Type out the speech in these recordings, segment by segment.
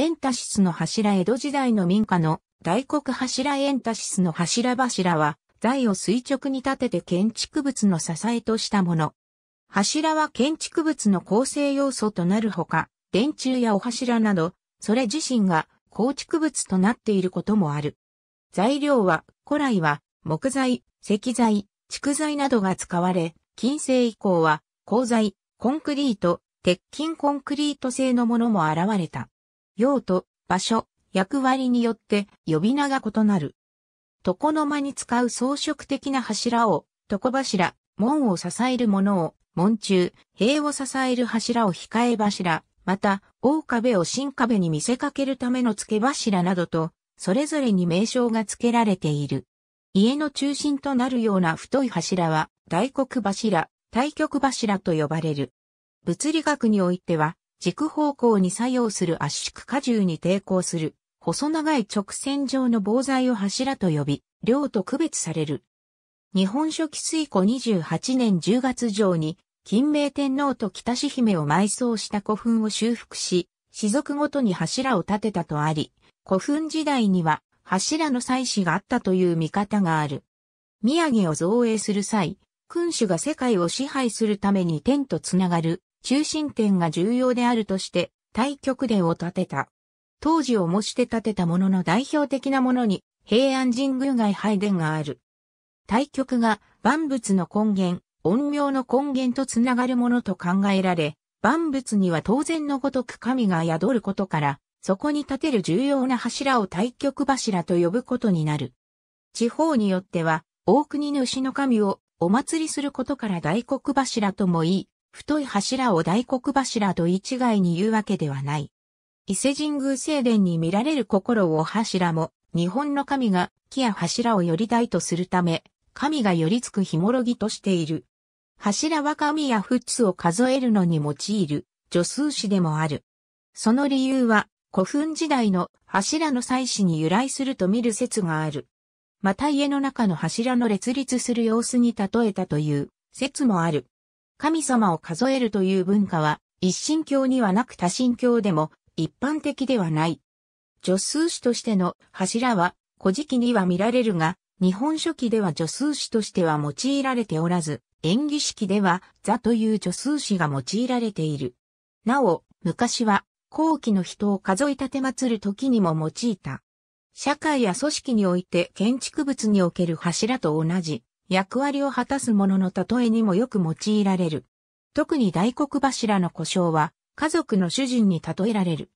エンタシスの柱江戸時代の民家の大黒柱エンタシスの柱柱は、材を垂直に立てて建築物の支えとしたもの。柱は建築物の構成要素となるほか、電柱やお柱など、それ自身が構築物となっていることもある。材料は、古来は木材、石材、竹材などが使われ、近世以降は、鋼材、コンクリート、鉄筋コンクリート製のものも現れた。用途、場所、役割によって呼び名が異なる。床の間に使う装飾的な柱を、床柱、門を支えるものを、門中、塀を支える柱を控え柱、また、大壁を新壁に見せかけるための付け柱などと、それぞれに名称が付けられている。家の中心となるような太い柱は、大黒柱、大極柱と呼ばれる。物理学においては、軸方向に作用する圧縮荷重に抵抗する、細長い直線上の防材を柱と呼び、量と区別される。日本書紀水庫28年10月上に、金明天皇と北志姫を埋葬した古墳を修復し、士族ごとに柱を建てたとあり、古墳時代には柱の祭祀があったという見方がある。宮城を造営する際、君主が世界を支配するために天とつながる中心点が重要であるとして、対極殿を建てた。当時を模して建てたものの代表的なものに、平安神宮外拝殿がある。対極が万物の根源、音名の根源とつながるものと考えられ、万物には当然のごとく神が宿ることから、そこに建てる重要な柱を対極柱と呼ぶことになる。地方によっては、大国主の神をお祭りすることから大黒柱ともいい、太い柱を大黒柱と一概に言うわけではない。伊勢神宮聖殿に見られる心を柱も、日本の神が木や柱をより大とするため、神が寄りつくひもろぎとしている。柱は神や仏を数えるのに用いる、助数詞でもある。その理由は、古墳時代の柱の祭祀に由来すると見る説がある。また家の中の柱の列立する様子に例えたという説もある。神様を数えるという文化は、一神教にはなく多神教でも一般的ではない。助数詞としての柱は、古事記には見られるが、日本書紀では助数詞としては用いられておらず、演技式では、座という助数詞が用いられている。なお、昔は、後期の人を数え立て祭る時にも用いた。社会や組織において建築物における柱と同じ、役割を果たすものの例えにもよく用いられる。特に大黒柱の故障は、家族の主人に例えられる。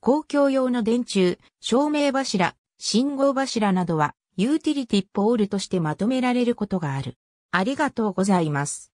公共用の電柱、照明柱、信号柱などは、ユーティリティポールとしてまとめられることがある。ありがとうございます。